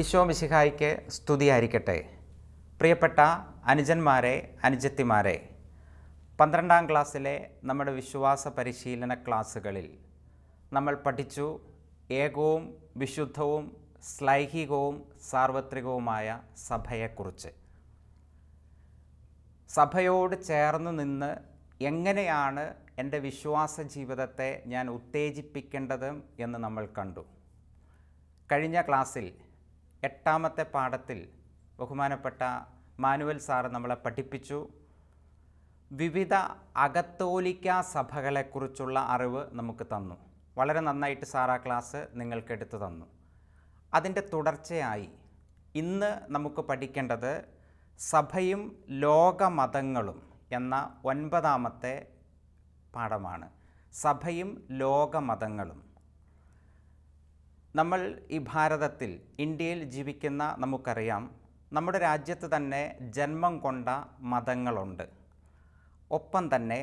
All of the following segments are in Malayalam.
ഈശോ മിശിഹായിക്ക് സ്തുതിയായിരിക്കട്ടെ പ്രിയപ്പെട്ട അനുജന്മാരെ അനുജത്തിമാരെ പന്ത്രണ്ടാം ക്ലാസ്സിലെ നമ്മുടെ വിശ്വാസ പരിശീലന ക്ലാസ്സുകളിൽ നമ്മൾ പഠിച്ചു ഏകവും വിശുദ്ധവും ശ്ലൈഹികവും സാർവത്രികവുമായ സഭയെക്കുറിച്ച് സഭയോട് ചേർന്ന് നിന്ന് എങ്ങനെയാണ് എൻ്റെ വിശ്വാസ ജീവിതത്തെ ഞാൻ ഉത്തേജിപ്പിക്കേണ്ടതും എന്ന് നമ്മൾ കണ്ടു കഴിഞ്ഞ ക്ലാസ്സിൽ എട്ടാമത്തെ പാഠത്തിൽ ബഹുമാനപ്പെട്ട മാനുവൽ സാറ് നമ്മളെ പഠിപ്പിച്ചു വിവിധ അകത്തോലിക്ക സഭകളെക്കുറിച്ചുള്ള അറിവ് നമുക്ക് തന്നു വളരെ നന്നായിട്ട് സാർ ആ ക്ലാസ് എടുത്തു തന്നു അതിൻ്റെ തുടർച്ചയായി ഇന്ന് നമുക്ക് പഠിക്കേണ്ടത് സഭയും ലോകമതങ്ങളും എന്ന ഒൻപതാമത്തെ പാഠമാണ് സഭയും ലോകമതങ്ങളും നമ്മൾ ഈ ഭാരതത്തിൽ ഇന്ത്യയിൽ ജീവിക്കുന്ന നമുക്കറിയാം നമ്മുടെ രാജ്യത്ത് തന്നെ ജന്മം കൊണ്ട മതങ്ങളുണ്ട് ഒപ്പം തന്നെ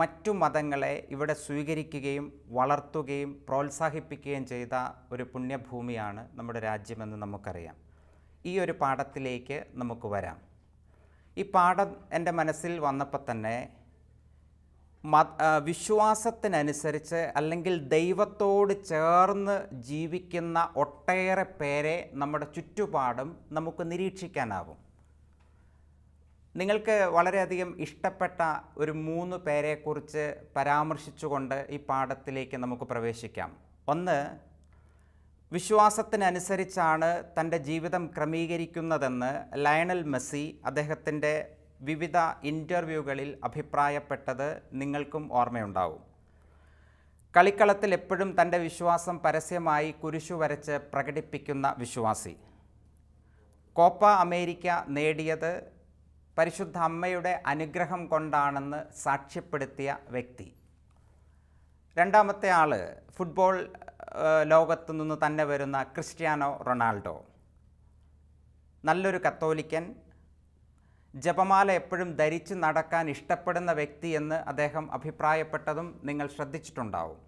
മറ്റു മതങ്ങളെ ഇവിടെ സ്വീകരിക്കുകയും വളർത്തുകയും പ്രോത്സാഹിപ്പിക്കുകയും ചെയ്ത ഒരു പുണ്യഭൂമിയാണ് നമ്മുടെ രാജ്യമെന്ന് നമുക്കറിയാം ഈ ഒരു പാഠത്തിലേക്ക് നമുക്ക് വരാം ഈ പാഠം എൻ്റെ മനസ്സിൽ വന്നപ്പോൾ തന്നെ വിശ്വാസത്തിനനുസരിച്ച് അല്ലെങ്കിൽ ദൈവത്തോട് ചേർന്ന് ജീവിക്കുന്ന ഒട്ടേറെ പേരെ നമ്മുടെ ചുറ്റുപാടും നമുക്ക് നിരീക്ഷിക്കാനാവും നിങ്ങൾക്ക് വളരെയധികം ഇഷ്ടപ്പെട്ട ഒരു മൂന്ന് പേരെക്കുറിച്ച് പരാമർശിച്ചുകൊണ്ട് ഈ പാഠത്തിലേക്ക് നമുക്ക് പ്രവേശിക്കാം ഒന്ന് വിശ്വാസത്തിനനുസരിച്ചാണ് തൻ്റെ ജീവിതം ക്രമീകരിക്കുന്നതെന്ന് ലയണൽ മെസ്സി അദ്ദേഹത്തിൻ്റെ വിവിധ ഇൻ്റർവ്യൂകളിൽ അഭിപ്രായപ്പെട്ടത് നിങ്ങൾക്കും ഓർമ്മയുണ്ടാവും കളിക്കളത്തിൽ എപ്പോഴും തൻ്റെ വിശ്വാസം പരസ്യമായി കുരിശു വരച്ച് പ്രകടിപ്പിക്കുന്ന വിശ്വാസി കോപ്പ അമേരിക്ക നേടിയത് പരിശുദ്ധ അമ്മയുടെ അനുഗ്രഹം കൊണ്ടാണെന്ന് സാക്ഷ്യപ്പെടുത്തിയ വ്യക്തി രണ്ടാമത്തെ ആൾ ഫുട്ബോൾ ലോകത്തു നിന്ന് തന്നെ വരുന്ന ക്രിസ്ത്യാനോ റൊണാൾഡോ നല്ലൊരു കത്തോലിക്കൻ ജപമാല എപ്പോഴും ധരിച്ചു നടക്കാൻ ഇഷ്ടപ്പെടുന്ന വ്യക്തി എന്ന് അദ്ദേഹം അഭിപ്രായപ്പെട്ടതും നിങ്ങൾ ശ്രദ്ധിച്ചിട്ടുണ്ടാവും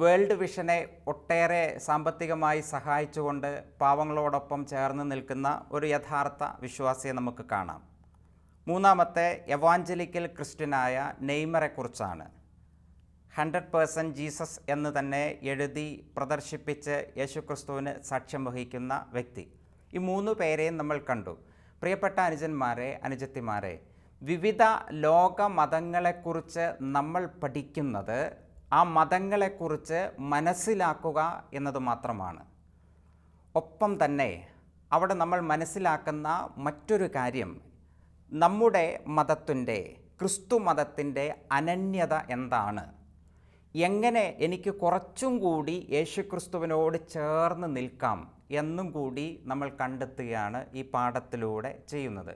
വേൾഡ് വിഷനെ ഒട്ടേറെ സാമ്പത്തികമായി സഹായിച്ചുകൊണ്ട് പാവങ്ങളോടൊപ്പം ചേർന്ന് നിൽക്കുന്ന ഒരു യഥാർത്ഥ വിശ്വാസിയെ നമുക്ക് കാണാം മൂന്നാമത്തെ എവാഞ്ചലിക്കൽ ക്രിസ്ത്യനായ നെയ്മറെക്കുറിച്ചാണ് ഹൺഡ്രഡ് പേഴ്സൻറ്റ് ജീസസ് എന്ന് തന്നെ എഴുതി പ്രദർശിപ്പിച്ച് യേശുക്രിസ്തുവിന് സാക്ഷ്യം വഹിക്കുന്ന വ്യക്തി ഈ മൂന്ന് പേരെയും നമ്മൾ കണ്ടു പ്രിയപ്പെട്ട അനുജന്മാരെ അനുജത്തിമാരെ വിവിധ ലോക മതങ്ങളെക്കുറിച്ച് നമ്മൾ പഠിക്കുന്നത് ആ മതങ്ങളെക്കുറിച്ച് മനസ്സിലാക്കുക എന്നത് മാത്രമാണ് ഒപ്പം തന്നെ അവിടെ നമ്മൾ മനസ്സിലാക്കുന്ന മറ്റൊരു കാര്യം നമ്മുടെ മതത്തിൻ്റെ ക്രിസ്തു മതത്തിൻ്റെ അനന്യത എന്താണ് എങ്ങനെ എനിക്ക് കുറച്ചും കൂടി യേശുക്രിസ്തുവിനോട് ചേർന്ന് നിൽക്കാം എന്നും കൂടി നമ്മൾ കണ്ടെത്തുകയാണ് ഈ പാഠത്തിലൂടെ ചെയ്യുന്നത്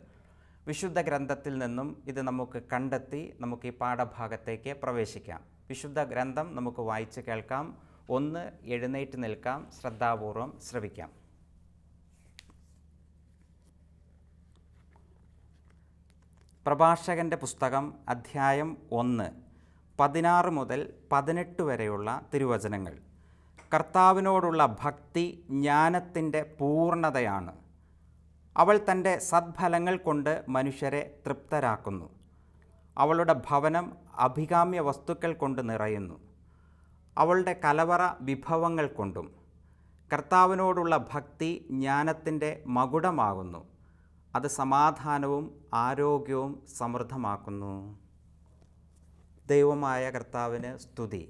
വിശുദ്ധ ഗ്രന്ഥത്തിൽ നിന്നും ഇത് നമുക്ക് കണ്ടെത്തി നമുക്ക് ഈ പാഠഭാഗത്തേക്ക് പ്രവേശിക്കാം വിശുദ്ധ ഗ്രന്ഥം നമുക്ക് വായിച്ച് കേൾക്കാം ഒന്ന് എഴുന്നേറ്റ് നിൽക്കാം ശ്രദ്ധാപൂർവം ശ്രവിക്കാം പ്രഭാഷകൻ്റെ പുസ്തകം അധ്യായം ഒന്ന് പതിനാറ് മുതൽ പതിനെട്ട് വരെയുള്ള തിരുവചനങ്ങൾ കർത്താവിനോടുള്ള ഭക്തി ജ്ഞാനത്തിൻ്റെ പൂർണ്ണതയാണ് അവൾ തൻ്റെ സദ്ഫലങ്ങൾ കൊണ്ട് മനുഷ്യരെ തൃപ്തരാക്കുന്നു അവളുടെ ഭവനം അഭികാമ്യ വസ്തുക്കൾ കൊണ്ട് നിറയുന്നു അവളുടെ കലവറ വിഭവങ്ങൾ കൊണ്ടും കർത്താവിനോടുള്ള ഭക്തി ജ്ഞാനത്തിൻ്റെ മകുടമാകുന്നു അത് സമാധാനവും ആരോഗ്യവും സമൃദ്ധമാക്കുന്നു ദൈവമായ കർത്താവിന് സ്തുതി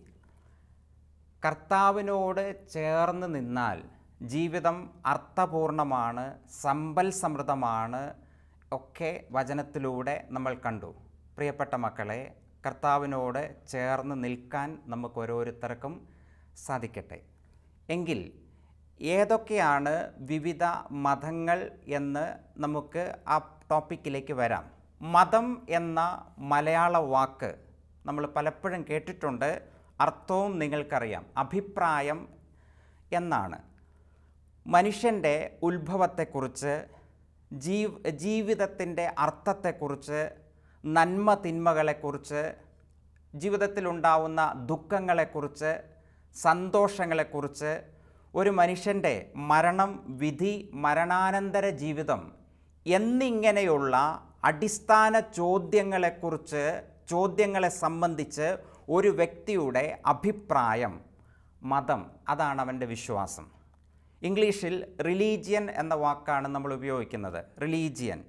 കർത്താവിനോട് ചേർന്ന് നിന്നാൽ ജീവിതം അർത്ഥപൂർണമാണ് സമ്പൽ സമൃദ്ധമാണ് ഒക്കെ വചനത്തിലൂടെ നമ്മൾ കണ്ടു പ്രിയപ്പെട്ട മക്കളെ കർത്താവിനോട് ചേർന്ന് നിൽക്കാൻ നമുക്ക് ഓരോരുത്തർക്കും സാധിക്കട്ടെ എങ്കിൽ ഏതൊക്കെയാണ് വിവിധ മതങ്ങൾ എന്ന് നമുക്ക് ആ ടോപ്പിക്കിലേക്ക് വരാം മതം എന്ന മലയാള വാക്ക് നമ്മൾ പലപ്പോഴും കേട്ടിട്ടുണ്ട് അർത്ഥവും നിങ്ങൾക്കറിയാം അഭിപ്രായം എന്നാണ് മനുഷ്യൻ്റെ ഉത്ഭവത്തെക്കുറിച്ച് ജീ ജീവിതത്തിൻ്റെ അർത്ഥത്തെക്കുറിച്ച് നന്മ തിന്മകളെക്കുറിച്ച് ജീവിതത്തിലുണ്ടാവുന്ന ദുഃഖങ്ങളെക്കുറിച്ച് സന്തോഷങ്ങളെക്കുറിച്ച് ഒരു മനുഷ്യൻ്റെ മരണം വിധി മരണാനന്തര ജീവിതം എന്നിങ്ങനെയുള്ള അടിസ്ഥാന ചോദ്യങ്ങളെക്കുറിച്ച് ചോദ്യങ്ങളെ സംബന്ധിച്ച് ഒരു വ്യക്തിയുടെ അഭിപ്രായം മതം അതാണ് അവൻ്റെ വിശ്വാസം ഇംഗ്ലീഷിൽ റിലീജിയൻ എന്ന വാക്കാണ് നമ്മൾ ഉപയോഗിക്കുന്നത് റിലീജിയൻ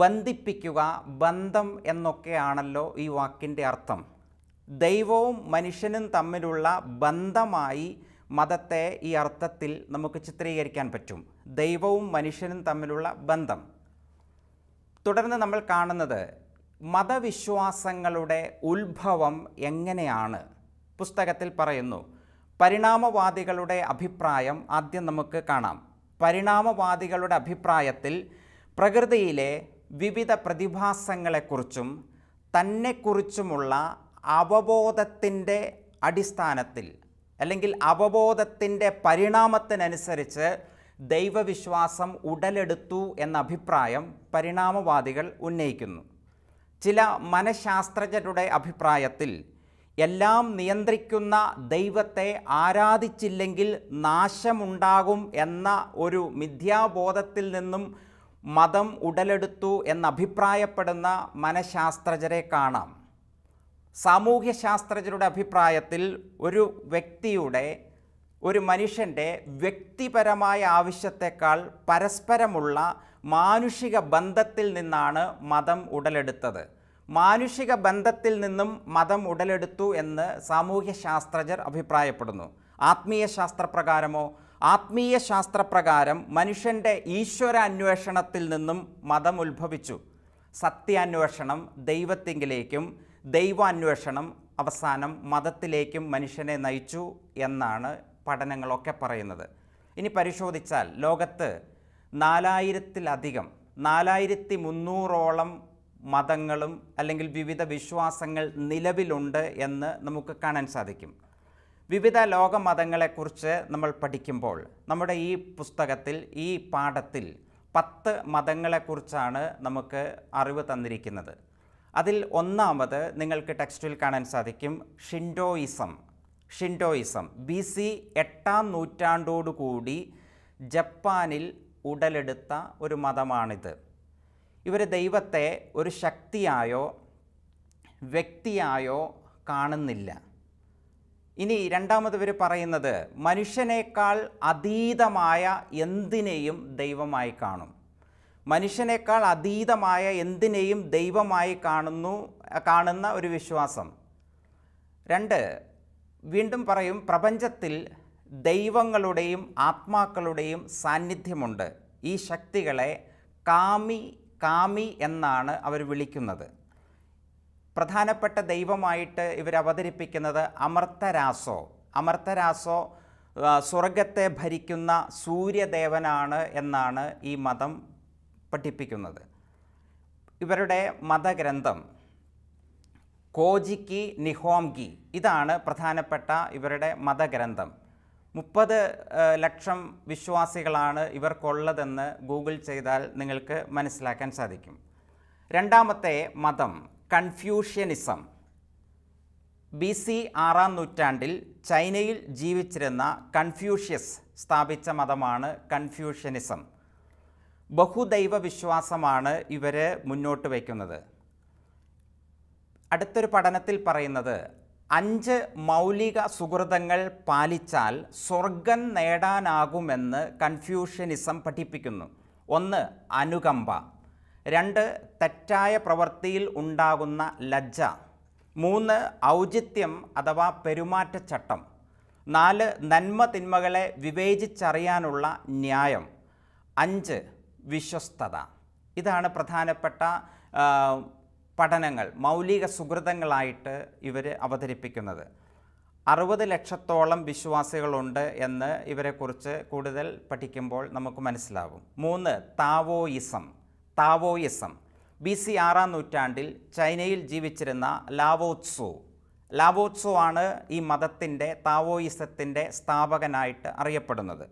ബന്ധിപ്പിക്കുക ബന്ധം എന്നൊക്കെയാണല്ലോ ഈ വാക്കിൻ്റെ അർത്ഥം ദൈവവും മനുഷ്യനും തമ്മിലുള്ള ബന്ധമായി മതത്തെ ഈ അർത്ഥത്തിൽ നമുക്ക് ചിത്രീകരിക്കാൻ പറ്റും ദൈവവും മനുഷ്യനും തമ്മിലുള്ള ബന്ധം തുടർന്ന് നമ്മൾ കാണുന്നത് മതവിശ്വാസങ്ങളുടെ ഉത്ഭവം എങ്ങനെയാണ് പുസ്തകത്തിൽ പറയുന്നു പരിണാമവാദികളുടെ അഭിപ്രായം ആദ്യം നമുക്ക് കാണാം പരിണാമവാദികളുടെ അഭിപ്രായത്തിൽ പ്രകൃതിയിലെ വിവിധ പ്രതിഭാസങ്ങളെക്കുറിച്ചും തന്നെക്കുറിച്ചുമുള്ള അവബോധത്തിൻ്റെ അടിസ്ഥാനത്തിൽ അല്ലെങ്കിൽ അവബോധത്തിൻ്റെ പരിണാമത്തിനനുസരിച്ച് ദൈവവിശ്വാസം ഉടലെടുത്തു എന്ന അഭിപ്രായം പരിണാമവാദികൾ ഉന്നയിക്കുന്നു ചില മനഃശാസ്ത്രജ്ഞരുടെ അഭിപ്രായത്തിൽ എല്ലാം നിയന്ത്രിക്കുന്ന ദൈവത്തെ ആരാധിച്ചില്ലെങ്കിൽ നാശമുണ്ടാകും എന്ന ഒരു മിഥ്യാബോധത്തിൽ നിന്നും മതം ഉടലെടുത്തു എന്നഭിപ്രായപ്പെടുന്ന മനഃശാസ്ത്രജ്ഞരെ കാണാം ശാസ്ത്രജ്ഞരുടെ അഭിപ്രായത്തിൽ ഒരു വ്യക്തിയുടെ ഒരു മനുഷ്യൻ്റെ വ്യക്തിപരമായ ആവശ്യത്തെക്കാൾ പരസ്പരമുള്ള മാനുഷിക ബന്ധത്തിൽ നിന്നാണ് മതം ഉടലെടുത്തത് മാനുഷിക ബന്ധത്തിൽ നിന്നും മതം ഉടലെടുത്തു എന്ന് സാമൂഹ്യ ശാസ്ത്രജ്ഞർ അഭിപ്രായപ്പെടുന്നു ആത്മീയ ശാസ്ത്രപ്രകാരമോ ആത്മീയ ശാസ്ത്രപ്രകാരം മനുഷ്യൻ്റെ ഈശ്വര അന്വേഷണത്തിൽ നിന്നും മതം ഉത്ഭവിച്ചു സത്യാന്വേഷണം ദൈവത്തിങ്കിലേക്കും ദൈവാന്വേഷണം അവസാനം മതത്തിലേക്കും മനുഷ്യനെ നയിച്ചു എന്നാണ് പഠനങ്ങളൊക്കെ പറയുന്നത് ഇനി പരിശോധിച്ചാൽ ലോകത്ത് നാലായിരത്തിലധികം നാലായിരത്തി മുന്നൂറോളം മതങ്ങളും അല്ലെങ്കിൽ വിവിധ വിശ്വാസങ്ങൾ നിലവിലുണ്ട് എന്ന് നമുക്ക് കാണാൻ സാധിക്കും വിവിധ ലോക മതങ്ങളെക്കുറിച്ച് നമ്മൾ പഠിക്കുമ്പോൾ നമ്മുടെ ഈ പുസ്തകത്തിൽ ഈ പാഠത്തിൽ പത്ത് മതങ്ങളെക്കുറിച്ചാണ് നമുക്ക് അറിവ് തന്നിരിക്കുന്നത് അതിൽ ഒന്നാമത് നിങ്ങൾക്ക് ടെക്സ്റ്റിൽ കാണാൻ സാധിക്കും ഷിൻഡോയിസം ഷിൻഡോയിസം ബി സി എട്ടാം നൂറ്റാണ്ടോടുകൂടി ജപ്പാനിൽ ഉടലെടുത്ത ഒരു മതമാണിത് ഇവർ ദൈവത്തെ ഒരു ശക്തിയായോ വ്യക്തിയായോ കാണുന്നില്ല ഇനി രണ്ടാമത് ഇവർ പറയുന്നത് മനുഷ്യനേക്കാൾ അതീതമായ എന്തിനേയും ദൈവമായി കാണും മനുഷ്യനേക്കാൾ അതീതമായ എന്തിനേയും ദൈവമായി കാണുന്നു കാണുന്ന ഒരു വിശ്വാസം രണ്ട് വീണ്ടും പറയും പ്രപഞ്ചത്തിൽ ദൈവങ്ങളുടെയും ആത്മാക്കളുടെയും സാന്നിധ്യമുണ്ട് ഈ ശക്തികളെ കാമി കാമി എന്നാണ് അവർ വിളിക്കുന്നത് പ്രധാനപ്പെട്ട ദൈവമായിട്ട് ഇവർ അവതരിപ്പിക്കുന്നത് അമർത്തരാസോ അമർത്തരാസോ സ്വർഗത്തെ ഭരിക്കുന്ന സൂര്യദേവനാണ് എന്നാണ് ഈ മതം പഠിപ്പിക്കുന്നത് ഇവരുടെ മതഗ്രന്ഥം കോജിക്കി നിഹോംഗി ഇതാണ് പ്രധാനപ്പെട്ട ഇവരുടെ മതഗ്രന്ഥം മുപ്പത് ലക്ഷം വിശ്വാസികളാണ് ഇവർക്കുള്ളതെന്ന് ഗൂഗിൾ ചെയ്താൽ നിങ്ങൾക്ക് മനസ്സിലാക്കാൻ സാധിക്കും രണ്ടാമത്തെ മതം കൺഫ്യൂഷ്യനിസം ബി സി ആറാം നൂറ്റാണ്ടിൽ ചൈനയിൽ ജീവിച്ചിരുന്ന കൺഫ്യൂഷ്യസ് സ്ഥാപിച്ച മതമാണ് കൺഫ്യൂഷ്യനിസം ബഹുദൈവ വിശ്വാസമാണ് ഇവർ മുന്നോട്ട് വയ്ക്കുന്നത് അടുത്തൊരു പഠനത്തിൽ പറയുന്നത് അഞ്ച് മൗലിക സുഹൃതങ്ങൾ പാലിച്ചാൽ സ്വർഗം നേടാനാകുമെന്ന് കൺഫ്യൂഷ്യനിസം പഠിപ്പിക്കുന്നു ഒന്ന് അനുകമ്പ രണ്ട് തെറ്റായ പ്രവൃത്തിയിൽ ഉണ്ടാകുന്ന ലജ്ജ മൂന്ന് ഔചിത്യം അഥവാ പെരുമാറ്റച്ചട്ടം നാല് നന്മ തിന്മകളെ വിവേചിച്ചറിയാനുള്ള ന്യായം അഞ്ച് വിശ്വസ്തത ഇതാണ് പ്രധാനപ്പെട്ട പഠനങ്ങൾ മൗലിക സുഹൃതങ്ങളായിട്ട് ഇവർ അവതരിപ്പിക്കുന്നത് അറുപത് ലക്ഷത്തോളം വിശ്വാസികളുണ്ട് എന്ന് ഇവരെക്കുറിച്ച് കൂടുതൽ പഠിക്കുമ്പോൾ നമുക്ക് മനസ്സിലാകും മൂന്ന് താവോയിസം താവോയിസം ബി സി ആറാം നൂറ്റാണ്ടിൽ ചൈനയിൽ ജീവിച്ചിരുന്ന ലാവോത്സു ലാവോത്സു ആണ് ഈ മതത്തിൻ്റെ താവോയിസത്തിൻ്റെ സ്ഥാപകനായിട്ട് അറിയപ്പെടുന്നത്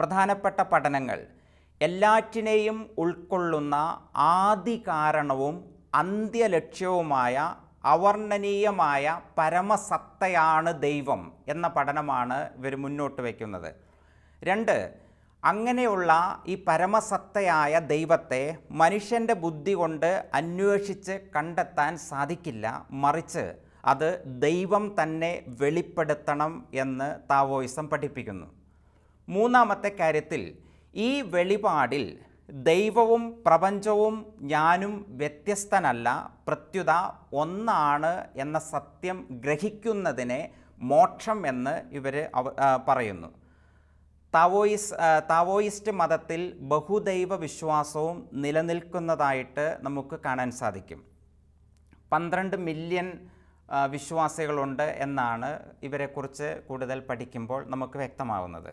പ്രധാനപ്പെട്ട പഠനങ്ങൾ എല്ലാറ്റിനെയും ഉൾക്കൊള്ളുന്ന ആദി കാരണവും അന്ത്യലക്ഷ്യവുമായ അവർണ്ണനീയമായ പരമസത്തയാണ് ദൈവം എന്ന പഠനമാണ് ഇവർ മുന്നോട്ട് വയ്ക്കുന്നത് രണ്ട് അങ്ങനെയുള്ള ഈ പരമസത്തയായ ദൈവത്തെ മനുഷ്യൻ്റെ ബുദ്ധി കൊണ്ട് അന്വേഷിച്ച് കണ്ടെത്താൻ സാധിക്കില്ല മറിച്ച് അത് ദൈവം തന്നെ വെളിപ്പെടുത്തണം എന്ന് താവോയിസം പഠിപ്പിക്കുന്നു മൂന്നാമത്തെ കാര്യത്തിൽ ഈ വെളിപാടിൽ ദൈവവും പ്രപഞ്ചവും ഞാനും വ്യത്യസ്തനല്ല പ്രത്യുത ഒന്നാണ് എന്ന സത്യം ഗ്രഹിക്കുന്നതിനെ മോക്ഷം എന്ന് ഇവർ പറയുന്നു താവോയിസ് താവോയിസ്റ്റ് മതത്തിൽ ബഹുദൈവ വിശ്വാസവും നിലനിൽക്കുന്നതായിട്ട് നമുക്ക് കാണാൻ സാധിക്കും പന്ത്രണ്ട് മില്യൺ വിശ്വാസികളുണ്ട് എന്നാണ് ഇവരെക്കുറിച്ച് കൂടുതൽ പഠിക്കുമ്പോൾ നമുക്ക് വ്യക്തമാവുന്നത്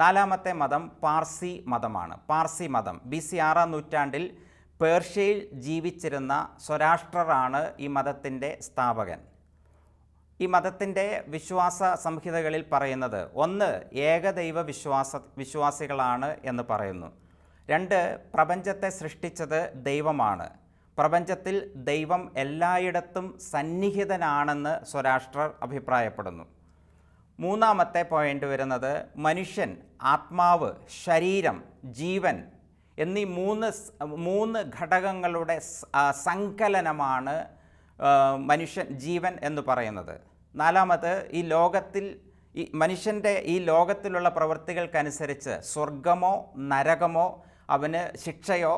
നാലാമത്തെ മതം പാർസി മതമാണ് പാർസി മതം ബി സി ആറാം നൂറ്റാണ്ടിൽ പേർഷ്യയിൽ ജീവിച്ചിരുന്ന സ്വരാഷ്ട്രറാണ് ഈ മതത്തിൻ്റെ സ്ഥാപകൻ ഈ മതത്തിൻ്റെ വിശ്വാസ സംഹിതകളിൽ പറയുന്നത് ഒന്ന് ഏകദൈവ വിശ്വാസ വിശ്വാസികളാണ് എന്ന് പറയുന്നു രണ്ട് പ്രപഞ്ചത്തെ സൃഷ്ടിച്ചത് ദൈവമാണ് പ്രപഞ്ചത്തിൽ ദൈവം എല്ലായിടത്തും സന്നിഹിതനാണെന്ന് സ്വരാഷ്ട്രർ അഭിപ്രായപ്പെടുന്നു മൂന്നാമത്തെ പോയിന്റ് വരുന്നത് മനുഷ്യൻ ആത്മാവ് ശരീരം ജീവൻ എന്നീ മൂന്ന് മൂന്ന് ഘടകങ്ങളുടെ സങ്കലനമാണ് മനുഷ്യൻ ജീവൻ എന്ന് പറയുന്നത് നാലാമത് ഈ ലോകത്തിൽ ഈ മനുഷ്യൻ്റെ ഈ ലോകത്തിലുള്ള പ്രവൃത്തികൾക്കനുസരിച്ച് സ്വർഗമോ നരകമോ അവന് ശിക്ഷയോ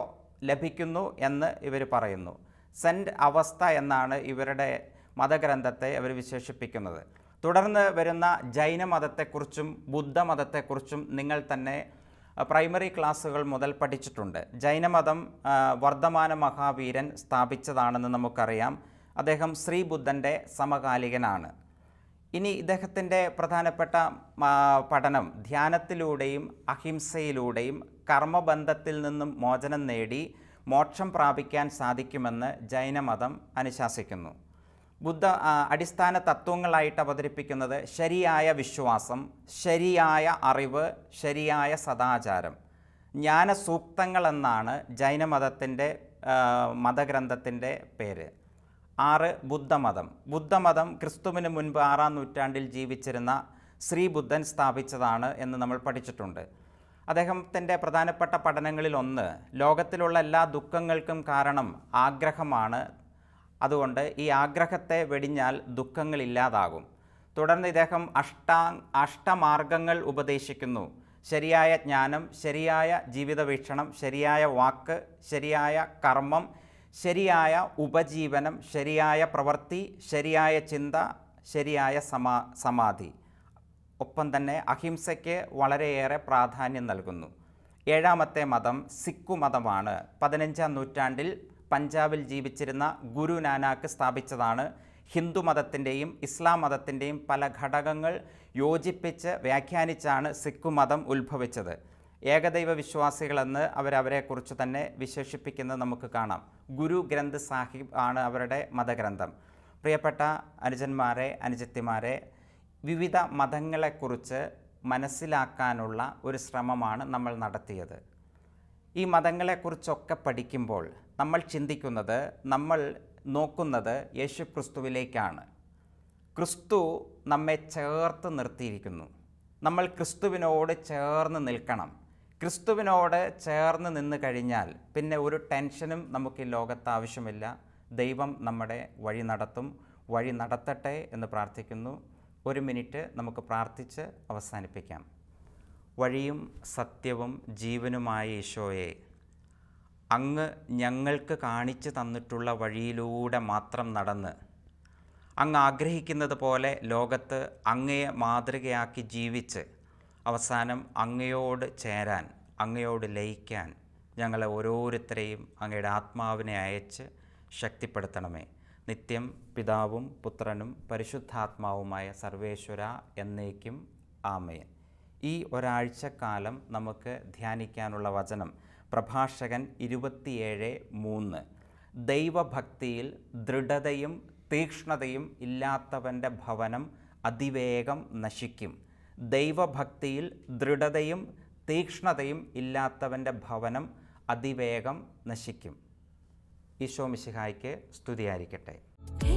ലഭിക്കുന്നു എന്ന് ഇവർ പറയുന്നു സെൻറ്റ് അവസ്ഥ എന്നാണ് ഇവരുടെ മതഗ്രന്ഥത്തെ അവർ വിശേഷിപ്പിക്കുന്നത് തുടർന്ന് വരുന്ന ജൈനമതത്തെക്കുറിച്ചും ബുദ്ധമതത്തെക്കുറിച്ചും നിങ്ങൾ തന്നെ പ്രൈമറി ക്ലാസ്സുകൾ മുതൽ പഠിച്ചിട്ടുണ്ട് ജൈനമതം വർദ്ധമാന മഹാവീരൻ സ്ഥാപിച്ചതാണെന്ന് നമുക്കറിയാം അദ്ദേഹം ശ്രീബുദ്ധൻ്റെ സമകാലികനാണ് ഇനി ഇദ്ദേഹത്തിൻ്റെ പ്രധാനപ്പെട്ട പഠനം ധ്യാനത്തിലൂടെയും അഹിംസയിലൂടെയും കർമ്മബന്ധത്തിൽ നിന്നും മോചനം നേടി മോക്ഷം പ്രാപിക്കാൻ സാധിക്കുമെന്ന് ജൈനമതം അനുശാസിക്കുന്നു ബുദ്ധ അടിസ്ഥാന തത്വങ്ങളായിട്ട് അവതരിപ്പിക്കുന്നത് ശരിയായ വിശ്വാസം ശരിയായ അറിവ് ശരിയായ സദാചാരം എന്നാണ് ജൈനമതത്തിൻ്റെ മതഗ്രന്ഥത്തിൻ്റെ പേര് ആറ് ബുദ്ധമതം ബുദ്ധമതം ക്രിസ്തുവിന് മുൻപ് ആറാം നൂറ്റാണ്ടിൽ ജീവിച്ചിരുന്ന ശ്രീബുദ്ധൻ സ്ഥാപിച്ചതാണ് എന്ന് നമ്മൾ പഠിച്ചിട്ടുണ്ട് അദ്ദേഹത്തിൻ്റെ പ്രധാനപ്പെട്ട പഠനങ്ങളിൽ ഒന്ന് ലോകത്തിലുള്ള എല്ലാ ദുഃഖങ്ങൾക്കും കാരണം ആഗ്രഹമാണ് അതുകൊണ്ട് ഈ ആഗ്രഹത്തെ വെടിഞ്ഞാൽ ഇല്ലാതാകും തുടർന്ന് ഇദ്ദേഹം അഷ്ടാ അഷ്ടമാർഗങ്ങൾ ഉപദേശിക്കുന്നു ശരിയായ ജ്ഞാനം ശരിയായ ജീവിത വീക്ഷണം ശരിയായ വാക്ക് ശരിയായ കർമ്മം ശരിയായ ഉപജീവനം ശരിയായ പ്രവൃത്തി ശരിയായ ചിന്ത ശരിയായ സമാ സമാധി ഒപ്പം തന്നെ അഹിംസയ്ക്ക് വളരെയേറെ പ്രാധാന്യം നൽകുന്നു ഏഴാമത്തെ മതം സിക്കു മതമാണ് പതിനഞ്ചാം നൂറ്റാണ്ടിൽ പഞ്ചാബിൽ ജീവിച്ചിരുന്ന ഗുരു നാനാക്ക് സ്ഥാപിച്ചതാണ് ഹിന്ദുമതത്തിൻ്റെയും ഇസ്ലാം മതത്തിൻ്റെയും പല ഘടകങ്ങൾ യോജിപ്പിച്ച് വ്യാഖ്യാനിച്ചാണ് സിഖ് മതം ഉത്ഭവിച്ചത് ഏകദൈവ വിശ്വാസികളെന്ന് അവരവരെക്കുറിച്ച് തന്നെ വിശേഷിപ്പിക്കുന്നത് നമുക്ക് കാണാം ഗുരു ഗ്രന്ഥ് സാഹിബ് ആണ് അവരുടെ മതഗ്രന്ഥം പ്രിയപ്പെട്ട അനുജന്മാരെ അനുജത്തിമാരെ വിവിധ മതങ്ങളെക്കുറിച്ച് മനസ്സിലാക്കാനുള്ള ഒരു ശ്രമമാണ് നമ്മൾ നടത്തിയത് ഈ മതങ്ങളെക്കുറിച്ചൊക്കെ പഠിക്കുമ്പോൾ നമ്മൾ ചിന്തിക്കുന്നത് നമ്മൾ നോക്കുന്നത് യേശു ക്രിസ്തുവിലേക്കാണ് ക്രിസ്തു നമ്മെ ചേർത്ത് നിർത്തിയിരിക്കുന്നു നമ്മൾ ക്രിസ്തുവിനോട് ചേർന്ന് നിൽക്കണം ക്രിസ്തുവിനോട് ചേർന്ന് നിന്ന് കഴിഞ്ഞാൽ പിന്നെ ഒരു ടെൻഷനും നമുക്ക് ഈ ലോകത്ത് ആവശ്യമില്ല ദൈവം നമ്മുടെ വഴി നടത്തും വഴി നടത്തട്ടെ എന്ന് പ്രാർത്ഥിക്കുന്നു ഒരു മിനിറ്റ് നമുക്ക് പ്രാർത്ഥിച്ച് അവസാനിപ്പിക്കാം വഴിയും സത്യവും ജീവനുമായ ഈശോയെ അങ്ങ് ഞങ്ങൾക്ക് കാണിച്ചു തന്നിട്ടുള്ള വഴിയിലൂടെ മാത്രം നടന്ന് അങ്ങ് ആഗ്രഹിക്കുന്നത് പോലെ ലോകത്ത് അങ്ങയെ മാതൃകയാക്കി ജീവിച്ച് അവസാനം അങ്ങയോട് ചേരാൻ അങ്ങയോട് ലയിക്കാൻ ഞങ്ങളെ ഓരോരുത്തരെയും അങ്ങയുടെ ആത്മാവിനെ അയച്ച് ശക്തിപ്പെടുത്തണമേ നിത്യം പിതാവും പുത്രനും പരിശുദ്ധാത്മാവുമായ സർവേശ്വര എന്നേക്കും ആമയൻ ഈ ഒരാഴ്ചക്കാലം നമുക്ക് ധ്യാനിക്കാനുള്ള വചനം പ്രഭാഷകൻ ഇരുപത്തിയേഴ് മൂന്ന് ദൈവഭക്തിയിൽ ദൃഢതയും തീക്ഷ്ണതയും ഇല്ലാത്തവൻ്റെ ഭവനം അതിവേഗം നശിക്കും ദൈവഭക്തിയിൽ ദൃഢതയും തീക്ഷ്ണതയും ഇല്ലാത്തവൻ്റെ ഭവനം അതിവേഗം നശിക്കും ഈശോ മിശിഹായ്ക്ക് സ്തുതിയായിരിക്കട്ടെ